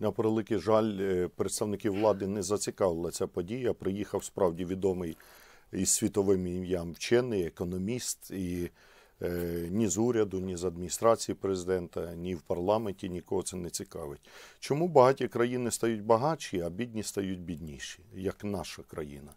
На превеликий жаль, е, представників влади не зацікавила ця подія. Приїхав справді відомий із світовим ім'ям вчений, економіст, і е, ні з уряду, ні з адміністрації президента, ні в парламенті нікого це не цікавить. Чому багаті країни стають багатші, а бідні стають бідніші, як наша країна?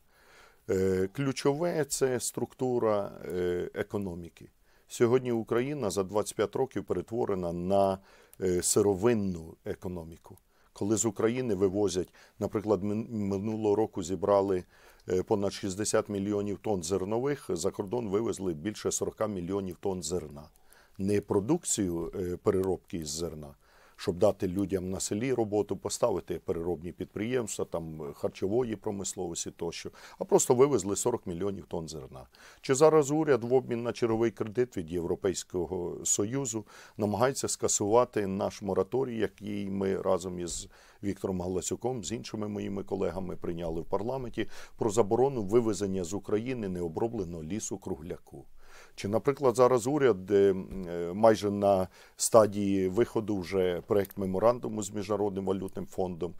Е, ключове це структура е, економіки. Сьогодні Україна за 25 років перетворена на е, сировинну економіку коли з України вивозять, наприклад, минулого року зібрали е, понад 60 мільйонів тонн зернових, за кордон вивезли більше 40 мільйонів тонн зерна. Не продукцію е, переробки із зерна, щоб дати людям на селі роботу, поставити переробні підприємства, там е, харчової промисловості тощо, а просто вивезли 40 мільйонів тонн зерна. Чи зараз уряд в обмін на черговий кредит від Європейського союзу намагається скасувати наш мораторій, який ми разом із Віктором Галасюком з іншими моїми колегами прийняли в парламенті про заборону вивезення з України необробленого лісу кругляку. Чи, наприклад, зараз уряд е, майже на стадії виходу вже проект меморандуму з міжнародним валютним фондом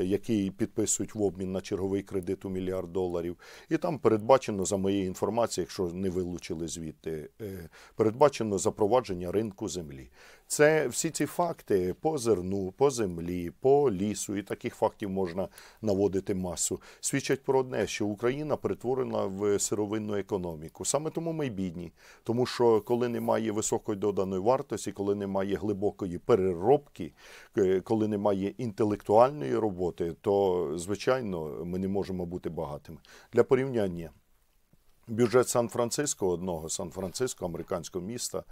Е, який підписують в обмін на черговий кредит у мільярд доларів. І там передбачено, за моєю інформацією, якщо не вилучили звідти, е, передбачено запровадження ринку землі. Це всі ці факти по зерну, по землі, по лісу, і таких фактів можна наводити масу. Свідчать про одне, що Україна перетворена в сировинну економіку. Саме тому ми бідні, тому що коли немає високої доданої вартості, коли немає глибокої переробки, е, коли немає інтелектуальної роботи роботи, то звичайно ми не можемо бути багатими. Для порівняння бюджет Сан-Франциско, одного Сан-Франциско, американського міста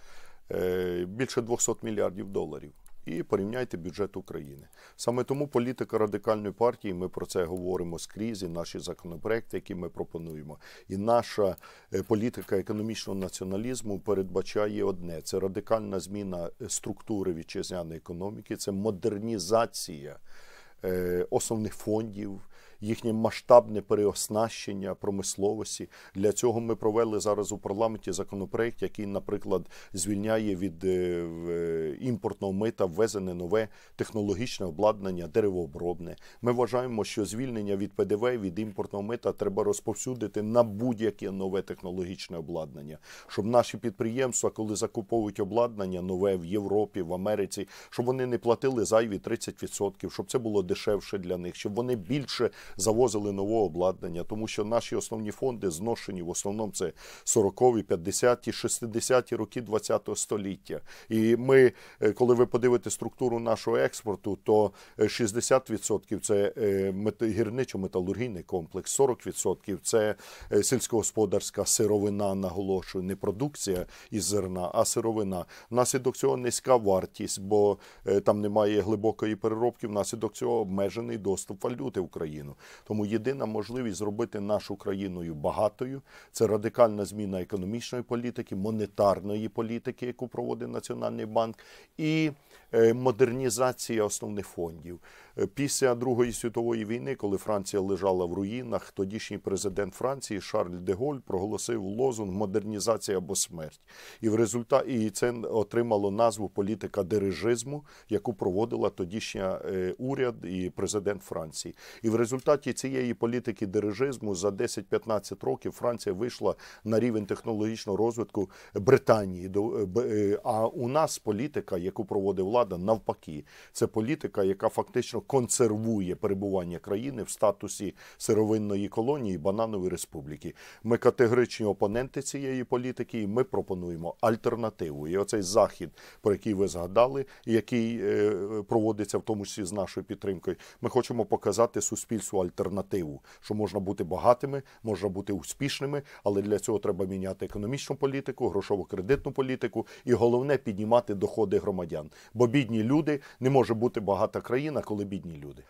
е, більше 200 мільярдів доларів. І порівняйте бюджет України. Саме тому політика радикальної партії. Ми про це говоримо скрізь. і Наші законопроекти, які ми пропонуємо, і наша е, політика економічного націоналізму передбачає одне: це радикальна зміна е, структури вітчизняної економіки, це модернізація. Е, основних фондів їхнє масштабне переоснащення промисловості. Для цього ми провели зараз у парламенті законопроект, який, наприклад, звільняє від е, е, імпортного мита ввезене нове технологічне обладнання деревообробне. Ми вважаємо, що звільнення від ПДВ від імпортного мита треба розповсюдити на будь-яке нове технологічне обладнання, щоб наші підприємства, коли закуповують обладнання нове в Європі, в Америці, щоб вони не платили зайві 30%, щоб це було дешевше для них, щоб вони більше завозили нового обладнання, тому що наші основні фонди зношені в основному це 40-ті, 50-ті, 60-ті роки 20-го століття. І ми, е, коли ви подивите структуру нашого експорту, то 60% е, це е, гірничо-металургійний комплекс, 40% це сільськогосподарська сировина, наголошую, не продукція із зерна, а сировина. наслідок цього низька вартість, бо там немає глибокої переробки. Внаслідок цього обмежений доступ валюти в Україну. Тому єдина можливість зробити нашу країну багатою це радикальна зміна економічної політики, монетарної політики, яку проводить Національний банк, і Е, модернізація основних фондів. Е, після Другої світової війни, коли Франція лежала в руїнах, тодішній президент Франції Шарль де Голь проголосив лозунг Модернізація або смерть. І в результаті і це отримало назву політика дирижизму, яку проводила тодішня е, уряд і президент Франції. І в результаті цієї політики дирижизму за 10-15 років Франція вийшла на рівень технологічного розвитку Британії. А у нас політика, яку проводив влада навпаки. Це політика, яка фактично консервує перебування країни в статусі сировинної колонії бананової республіки. Ми категоричні опоненти цієї політики, і ми пропонуємо альтернативу. І оцей захід, про який ви згадали, який е, проводиться в тому числі з нашою підтримкою. Ми хочемо показати суспільству альтернативу, що можна бути багатими, можна бути успішними, але для цього треба міняти економічну політику, грошово-кредитну політику, і головне піднімати доходи громадян. Бо Бо бідні люди не може бути багата країна, коли бідні люди.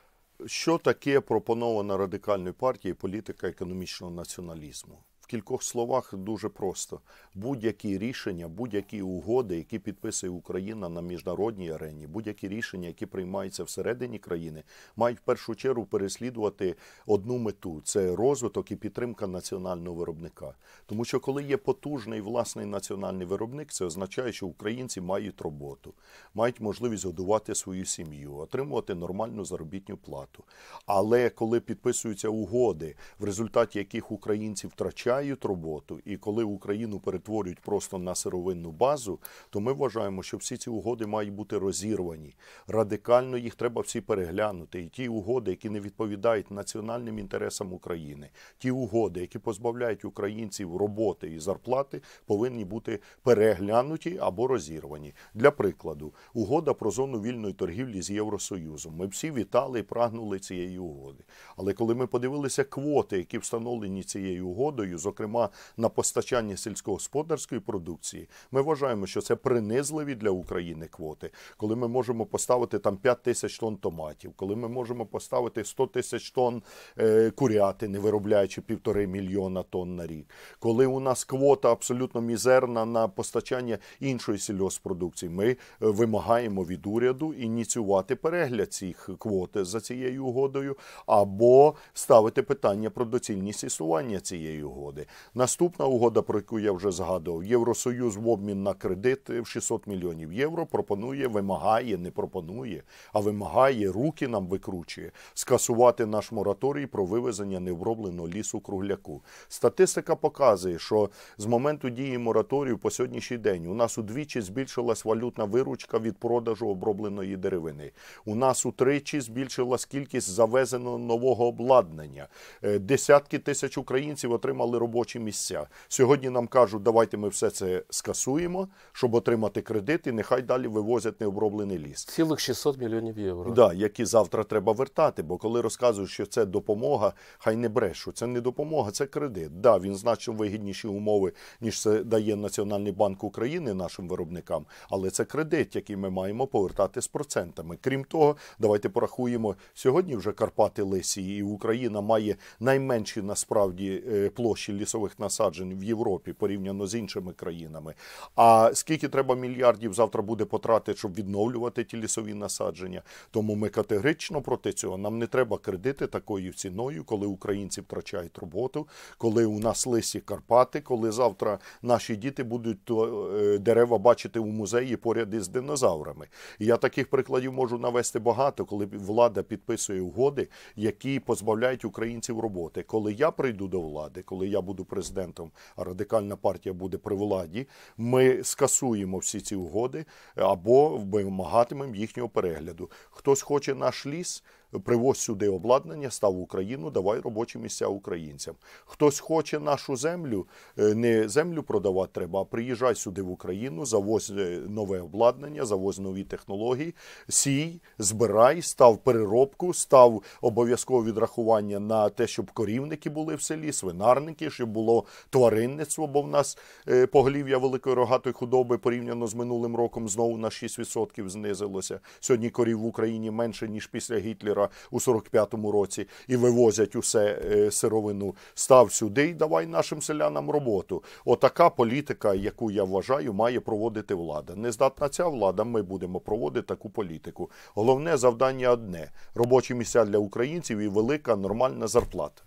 Що таке пропонована радикальною партією політика економічного націоналізму? кількох словах дуже просто: будь-які рішення, будь-які угоди, які підписує Україна на міжнародній арені, будь-які рішення, які приймаються всередині країни, мають в першу чергу переслідувати одну мету це розвиток і підтримка національного виробника. Тому що, коли є потужний власний національний виробник, це означає, що українці мають роботу, мають можливість годувати свою сім'ю, отримувати нормальну заробітну плату. Але коли підписуються угоди, в результаті яких українці втрачають втрачають роботу, і коли Україну перетворюють просто на сировинну базу, то ми вважаємо, що всі ці угоди мають бути розірвані. Радикально їх треба всі переглянути. І ті угоди, які не відповідають національним інтересам України, ті угоди, які позбавляють українців роботи і зарплати, повинні бути переглянуті або розірвані. Для прикладу, угода про зону вільної торгівлі з Євросоюзом. Ми всі вітали і прагнули цієї угоди. Але коли ми подивилися квоти, які встановлені цією угодою, з зокрема на постачання сільськогосподарської продукції. Ми вважаємо, що це принизливі для України квоти, коли ми можемо поставити там 5 тисяч тонн томатів, коли ми можемо поставити 100 тисяч тонн е, куряти, не виробляючи півтори мільйона тонн на рік, коли у нас квота абсолютно мізерна на постачання іншої сільгоспродукції, ми е, вимагаємо від уряду ініціювати перегляд цих квот за цією угодою або ставити питання про доцільність існування цієї угоди угоди. Наступна угода, про яку я вже згадував, Євросоюз в обмін на кредит в 600 мільйонів євро. Пропонує, вимагає, не пропонує, а вимагає, руки нам викручує скасувати наш мораторій про вивезення необробленого лісу кругляку. Статистика показує, що з моменту дії мораторію по сьогоднішній день у нас удвічі збільшилась валютна виручка від продажу обробленої деревини. У нас утричі збільшилась кількість завезеного нового обладнання. Е, десятки тисяч українців отримали робочі місця. Сьогодні нам кажуть, давайте ми все це скасуємо, щоб отримати кредит, і нехай далі вивозять необроблений ліс. Цілих 600 мільйонів євро. Да, які завтра треба вертати. Бо коли розказують, що це допомога, хай не брешу. Це не допомога, це кредит. Да, він значно вигідніші умови, ніж це дає Національний банк України нашим виробникам, але це кредит, який ми маємо повертати з процентами. Крім того, давайте порахуємо сьогодні. Вже Карпати Лисі і Україна має найменші насправді е, площі лісових насаджень в Європі порівняно з іншими країнами. А скільки треба мільярдів завтра буде потратити, щоб відновлювати ті лісові насадження? Тому ми категорично проти цього. Нам не треба кредити такою ціною, коли українці втрачають роботу, коли у нас лисі Карпати, коли завтра наші діти будуть е, дерева бачити у музеї поряд із динозаврами. я таких прикладів можу навести багато, коли влада підписує угоди, які позбавляють українців роботи. Коли я прийду до влади, коли я буду президентом, а радикальна партія буде при владі. Ми скасуємо всі ці угоди або вимагатимемо їхнього перегляду. Хтось хоче наш ліс привоз сюди обладнання, став Україну, давай робочі місця українцям. Хтось хоче нашу землю, е, не землю продавати треба, а приїжджай сюди в Україну, завозь е, нове обладнання, завоз нові технології, сій, збирай, став переробку, став обов'язкове відрахування на те, щоб корівники були в селі, свинарники, щоб було тваринництво, бо в нас е, поглів'я великої рогатої худоби порівняно з минулим роком знову на 6% знизилося. Сьогодні корів в Україні менше ніж після Гітлера. Гітлера у 45-му році і вивозять усе е, сировину. Став сюди і давай нашим селянам роботу. Отака політика, яку я вважаю, має проводити влада. Не здатна ця влада. Ми будемо проводити таку політику. Головне завдання одне робочі місця для українців і велика нормальна зарплата.